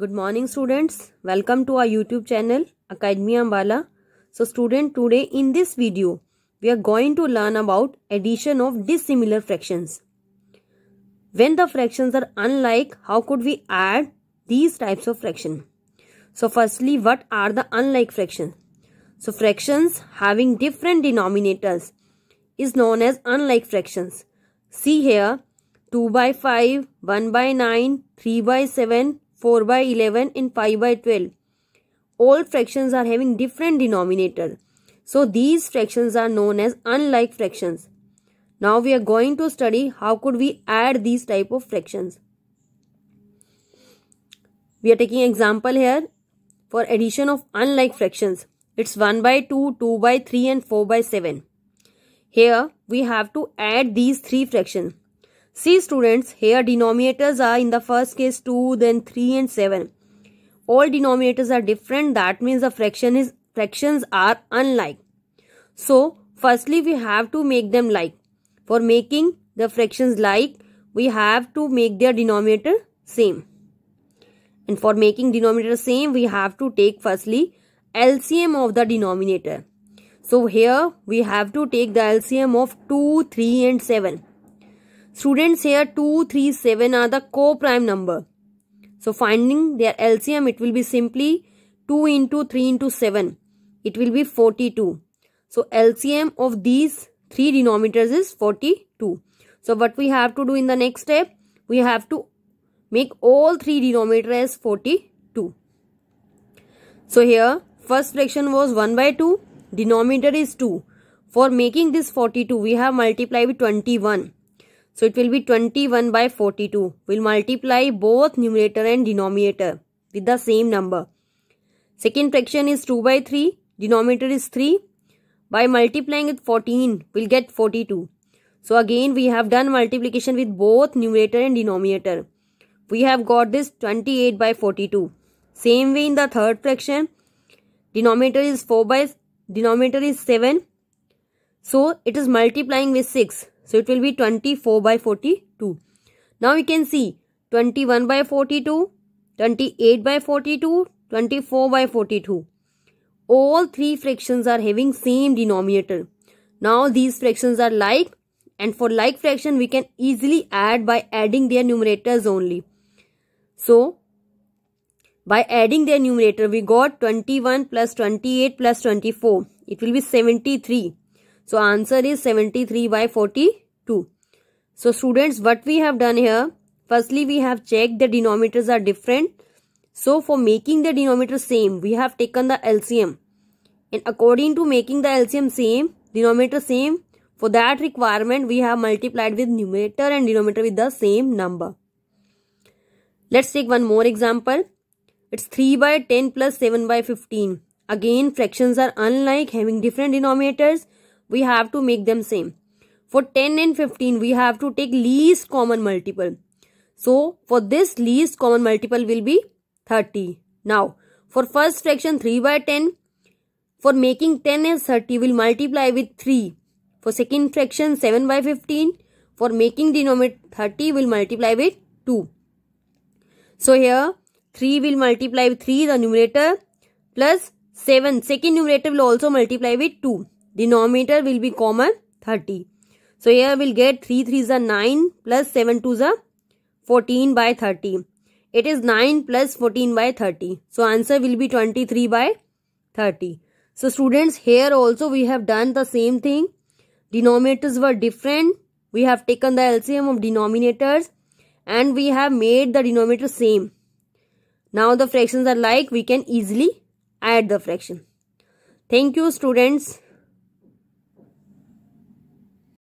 Good morning students. Welcome to our YouTube channel Academia Ambala. So student today in this video we are going to learn about addition of dissimilar fractions. When the fractions are unlike how could we add these types of fraction? So firstly what are the unlike fractions? So fractions having different denominators is known as unlike fractions. See here 2 by 5, 1 by 9, 3 by 7, 4 by 11 and 5 by 12. All fractions are having different denominator. So these fractions are known as unlike fractions. Now we are going to study how could we add these type of fractions. We are taking example here for addition of unlike fractions. It's 1 by 2, 2 by 3 and 4 by 7. Here we have to add these three fractions. See students, here denominators are in the first case 2, then 3 and 7. All denominators are different. That means the fraction is fractions are unlike. So, firstly we have to make them like. For making the fractions like, we have to make their denominator same. And for making denominator same, we have to take firstly LCM of the denominator. So, here we have to take the LCM of 2, 3 and 7 Students here 2, 3, 7 are the co-prime number. So finding their LCM it will be simply 2 into 3 into 7. It will be 42. So LCM of these three denominators is 42. So what we have to do in the next step? We have to make all three denominators as 42. So here first fraction was 1 by 2. Denominator is 2. For making this 42 we have multiplied with 21. So it will be 21 by 42. We'll multiply both numerator and denominator with the same number. Second fraction is 2 by 3. Denominator is 3. By multiplying with 14, we'll get 42. So again, we have done multiplication with both numerator and denominator. We have got this 28 by 42. Same way in the third fraction, denominator is 4 by, denominator is 7. So it is multiplying with 6. So it will be 24 by 42. Now we can see 21 by 42, 28 by 42, 24 by 42. All three fractions are having same denominator. Now these fractions are like and for like fraction we can easily add by adding their numerators only. So by adding their numerator we got 21 plus 28 plus 24. It will be 73. So answer is 73 by 42. So students what we have done here. Firstly we have checked the denominators are different. So for making the denominator same we have taken the LCM. And according to making the LCM same denominator same for that requirement we have multiplied with numerator and denominator with the same number. Let's take one more example. It's 3 by 10 plus 7 by 15. Again fractions are unlike having different denominators we have to make them same. For 10 and 15, we have to take least common multiple. So, for this least common multiple will be 30. Now, for first fraction 3 by 10, for making 10 as 30, will multiply with 3. For second fraction 7 by 15, for making denominator 30, will multiply with 2. So, here 3 will multiply with 3, the numerator, plus 7. Second numerator will also multiply with 2 denominator will be common 30. So here we'll get 3 three is a 9 plus 7 is a 14 by 30. It is 9 plus 14 by 30. So answer will be 23 by 30. So students here also we have done the same thing. Denominators were different. We have taken the LCM of denominators and we have made the denominator same. Now the fractions are like we can easily add the fraction. Thank you students.